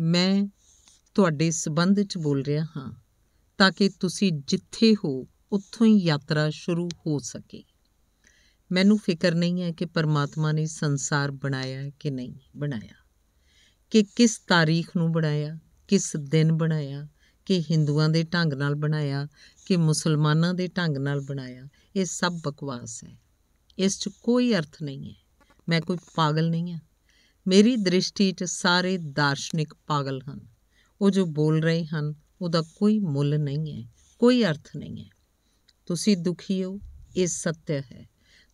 ਮੈਂ ਤੁਹਾਡੇ ਸਬੰਧ 'ਚ ਬੋਲ ਰਿਹਾ ਹਾਂ ਤਾਂ ਕਿ ਤੁਸੀਂ ਜਿੱਥੇ ਹੋ ਉੱਥੋਂ ਹੀ ਯਾਤਰਾ ਸ਼ੁਰੂ ਹੋ ਸਕੇ ਮੈਨੂੰ ਫਿਕਰ ਨਹੀਂ ਹੈ ਕਿ ਪਰਮਾਤਮਾ ਨੇ ਸੰਸਾਰ ਬਣਾਇਆ ਕਿ ਨਹੀਂ ਬਣਾਇਆ ਕਿ ਕਿਸ ਤਾਰੀਖ ਨੂੰ ਬਣਾਇਆ ਕਿਸ ਦਿਨ ਬਣਾਇਆ ਕਿ ਹਿੰਦੂਆਂ ਦੇ ਢੰਗ ਨਾਲ ਬਣਾਇਆ ਕਿ ਮੁਸਲਮਾਨਾਂ ਦੇ ਢੰਗ ਨਾਲ ਬਣਾਇਆ ਇਹ ਸਭ ਬਕਵਾਸ ਹੈ ਇਸ 'ਚ ਕੋਈ ਅਰਥ ਨਹੀਂ ਹੈ ਮੈਂ ਕੋਈ ਪਾਗਲ ਨਹੀਂ ਹਾਂ ਮੇਰੀ ਦ੍ਰਿਸ਼ਟੀ 'ਚ ਸਾਰੇ ਦਾਰਸ਼ਨਿਕ ਪਾਗਲ ਹਨ ਉਹ ਜੋ ਬੋਲ ਰਹੇ ਹਨ ਉਹਦਾ ਕੋਈ ਮੁੱਲ ਨਹੀਂ ਹੈ ਕੋਈ ਅਰਥ ਨਹੀਂ ਹੈ ਤੁਸੀਂ ਦੁਖੀ ਹੋ ਇਹ ਸੱਤਿਆ ਹੈ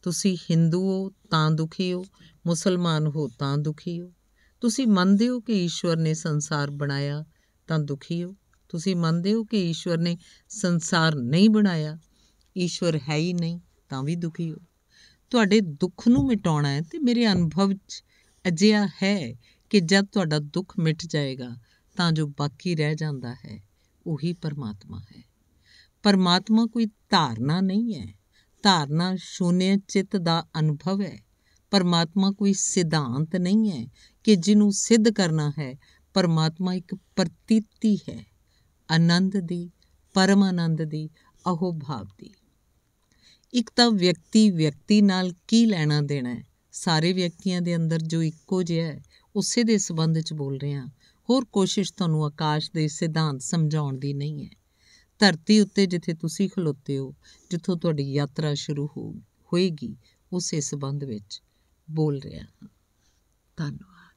ਤੁਸੀਂ ਹਿੰਦੂ ਹੋ ਤਾਂ ਦੁਖੀ ਹੋ ਮੁਸਲਮਾਨ ਹੋ ਤਾਂ ਦੁਖੀ ਹੋ ਤੁਸੀਂ ਮੰਨਦੇ ਹੋ ਕਿ ਈਸ਼ਵਰ ਨੇ ਸੰਸਾਰ ਬਣਾਇਆ ਤਾਂ ਦੁਖੀ ਹੋ ਤੁਸੀਂ ਮੰਨਦੇ ਹੋ ਕਿ ਈਸ਼ਵਰ ਨੇ ਸੰਸਾਰ ਨਹੀਂ ਬਣਾਇਆ ਈਸ਼ਵਰ ਹੈ ਹੀ ਨਹੀਂ ਤਾਂ ਵੀ ਦੁਖੀ ਹੋ ਤੁਹਾਡੇ ਦੁੱਖ ਨੂੰ ਮਿਟਾਉਣਾ ਹੈ ਤੇ ਮੇਰੇ ਅਨੁਭਵ 'ਚ ਅਜਿਹਾ ਹੈ ਕਿ ਜਦ ਤੁਹਾਡਾ ਦੁੱਖ ਮਿਟ ਜਾਏਗਾ ਤਾਂ ਜੋ ਬਾਕੀ ਰਹਿ ਜਾਂਦਾ ਹੈ ਉਹੀ ਪਰਮਾਤਮਾ ਹੈ ਪਰਮਾਤਮਾ ਕੋਈ ਧਾਰਨਾ ਨਹੀਂ ਹੈ ਧਾਰਨਾ ਸ਼ੂਨਯ ਚਿੱਤ ਦਾ ਅਨੁਭਵ ਹੈ ਪਰਮਾਤਮਾ ਕੋਈ ਸਿਧਾਂਤ ਨਹੀਂ ਹੈ ਕਿ ਜਿਹਨੂੰ ਸਿੱਧ ਕਰਨਾ ਹੈ ਪਰਮਾਤਮਾ ਇੱਕ ਪ੍ਰਤੀਤੀ ਹੈ ਆਨੰਦ ਦੀ ਪਰਮ ਆਨੰਦ ਦੀ ਅਹੋ ਭਾਵ ਦੀ ਇੱਕ ਤਾਂ ਵਿਅਕਤੀ ਵਿਅਕਤੀ ਨਾਲ ਕੀ ਲੈਣਾ ਦੇਣਾ ਹੈ ਸਾਰੇ ਵਿਅਕਤੀਆਂ ਦੇ ਅੰਦਰ ਜੋ ਇੱਕੋ ਜਿਹਾ ਹੈ ਉਸੇ ਦੇ ਸੰਬੰਧ 'ਚ ਬੋਲ ਰਹੇ ਹਾਂ ਹੋਰ ਕੋਸ਼ਿਸ਼ ਤੁਹਾਨੂੰ ਆਕਾਸ਼ ਦੇ ਸਿਧਾਂਤ ਸਮਝਾਉਣ ਦੀ ਨਹੀਂ ਹੈ ਧਰਤੀ ਉੱਤੇ ਜਿੱਥੇ ਤੁਸੀਂ ਖਲੋਤੇ ਹੋ ਜਿੱਥੋਂ ਤੁਹਾਡੀ ਯਾਤਰਾ ਸ਼ੁਰੂ ਹੋਏਗੀ ਉਸੇ ਸੰਬੰਧ ਵਿੱਚ ਬੋਲ ਰਿਹਾ ਹਾਂ ਧੰਨਵਾਦ